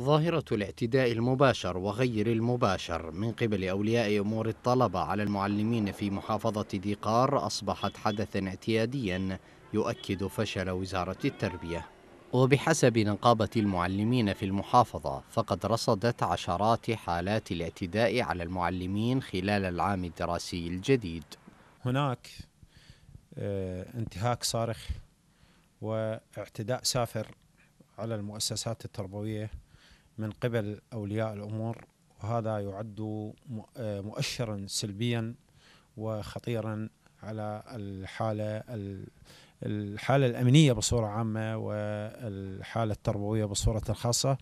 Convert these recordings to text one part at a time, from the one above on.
ظاهرة الاعتداء المباشر وغير المباشر من قبل أولياء أمور الطلبة على المعلمين في محافظة ديقار أصبحت حدثا اعتياديا يؤكد فشل وزارة التربية وبحسب نقابة المعلمين في المحافظة فقد رصدت عشرات حالات الاعتداء على المعلمين خلال العام الدراسي الجديد هناك آه، انتهاك صارخ واعتداء سافر على المؤسسات التربوية من قبل أولياء الأمور وهذا يعد آه، مؤشرا سلبيا وخطيرا على الحالة الحالة الأمنية بصورة عامة والحالة التربوية بصورة خاصة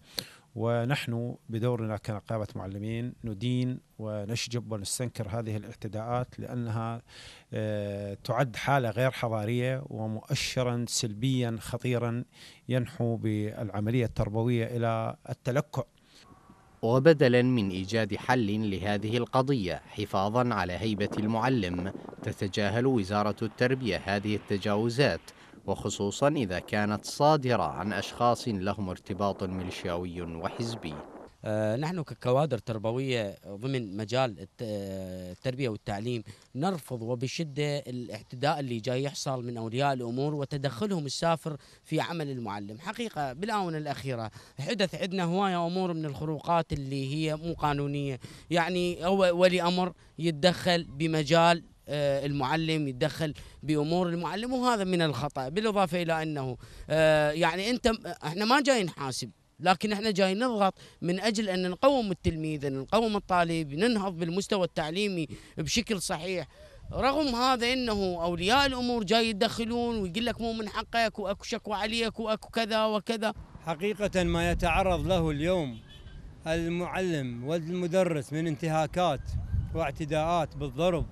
ونحن بدورنا كنقابة معلمين ندين ونشجب ونستنكر هذه الاعتداءات لأنها آه، تعد حالة غير حضارية ومؤشرا سلبيا خطيرا ينحو بالعملية التربوية إلى التلكع وبدلا من ايجاد حل لهذه القضيه حفاظا على هيبه المعلم تتجاهل وزاره التربيه هذه التجاوزات وخصوصا إذا كانت صادرة عن أشخاص لهم ارتباط ميليشياوي وحزبي آه، نحن ككوادر تربوية ضمن مجال آه، التربية والتعليم نرفض وبشدة الاعتداء اللي جاي يحصل من أولياء الأمور وتدخلهم السافر في عمل المعلم حقيقة بالآونة الأخيرة حدث عندنا هواية أمور من الخروقات اللي هي مو قانونية يعني هو ولي أمر يتدخل بمجال آه، المعلم يتدخل بامور المعلم وهذا من الخطا بالاضافه الى انه آه، يعني انت احنا ما جايين نحاسب لكن احنا جاي نضغط من اجل ان نقوم التلميذ ان نقوم الطالب ننهض بالمستوى التعليمي بشكل صحيح رغم هذا انه اولياء الامور جاي يتدخلون ويقول لك مو من حقك واكو شكوى عليك واكو كذا وكذا حقيقه ما يتعرض له اليوم المعلم والمدرس من انتهاكات واعتداءات بالضرب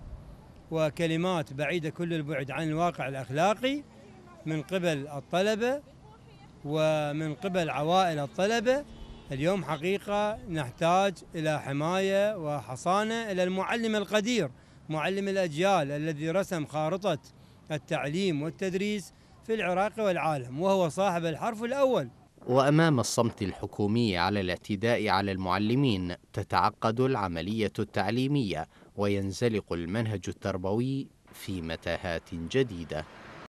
وكلمات بعيدة كل البعد عن الواقع الأخلاقي من قبل الطلبة ومن قبل عوائل الطلبة اليوم حقيقة نحتاج إلى حماية وحصانة إلى المعلم القدير معلم الأجيال الذي رسم خارطة التعليم والتدريس في العراق والعالم وهو صاحب الحرف الأول وأمام الصمت الحكومي على الاعتداء على المعلمين تتعقد العملية التعليمية وينزلق المنهج التربوي في متاهات جديده